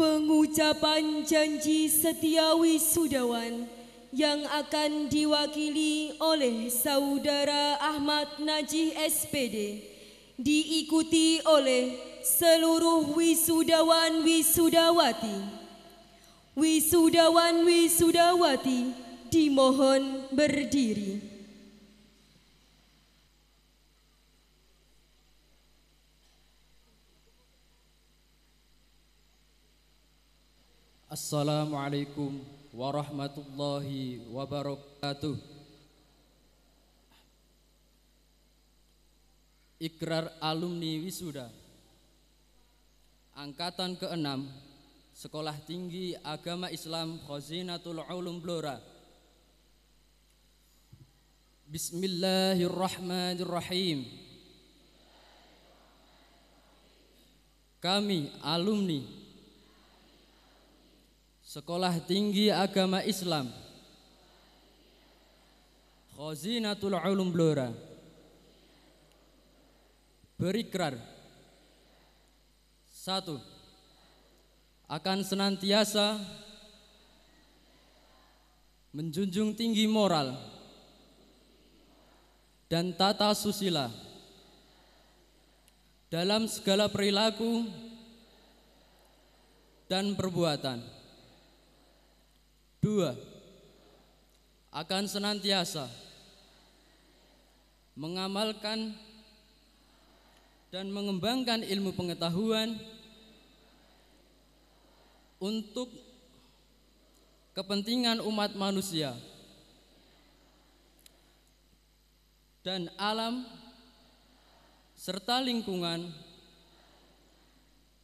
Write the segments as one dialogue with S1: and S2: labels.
S1: pengucapan janji setiawi sudawan yang akan diwakili oleh saudara Ahmad Najih SPD diikuti oleh seluruh wisudawan wisudawati wisudawan wisudawati dimohon berdiri
S2: Assalamualaikum warahmatullahi wabarakatuh. Ikrar alumni wisuda. Angkatan ke-6 Sekolah Tinggi Agama Islam Khazinatul Ulum Blora. Bismillahirrahmanirrahim. Kami alumni Sekolah Tinggi Agama Islam Khazinatul Ulum Blora Berikrar Satu Akan senantiasa Menjunjung tinggi moral Dan tata susila Dalam segala perilaku Dan perbuatan Dua, akan senantiasa mengamalkan dan mengembangkan ilmu pengetahuan untuk kepentingan umat manusia dan alam serta lingkungan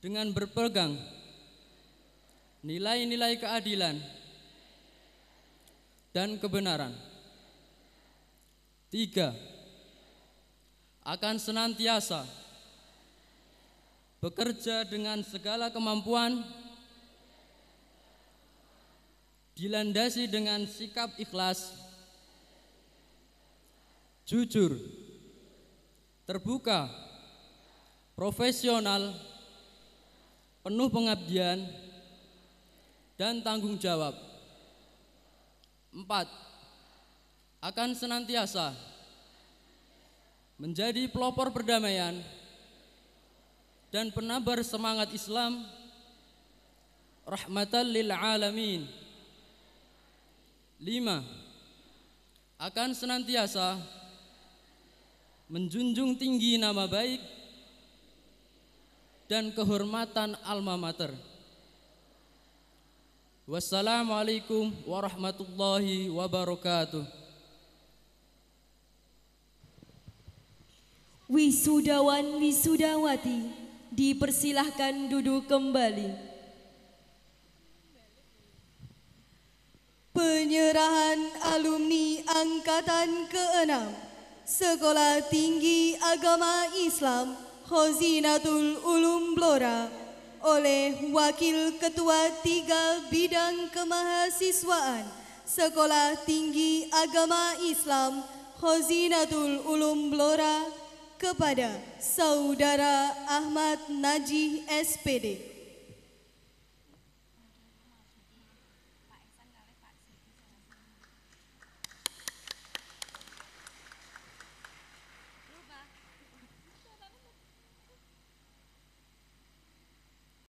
S2: dengan berpegang nilai-nilai keadilan dan kebenaran. Tiga, akan senantiasa bekerja dengan segala kemampuan, dilandasi dengan sikap ikhlas, jujur, terbuka, profesional, penuh pengabdian, dan tanggung jawab Empat, akan senantiasa menjadi pelopor perdamaian dan penabar semangat Islam rahmatan lil alamin. Lima, akan senantiasa menjunjung tinggi nama baik dan kehormatan alma mater. Wassalamualaikum warahmatullahi wabarakatuh.
S1: Wisudawan wisudawati
S3: dipersilahkan duduk kembali. Penyerahan alumni angkatan ke-6 Sekolah Tinggi Agama Islam Khazinatul Ulum Blora oleh Wakil Ketua Tiga Bidang Kemahasiswaan Sekolah Tinggi Agama Islam Khazinatul Ulum Blora kepada Saudara Ahmad Najih SPD.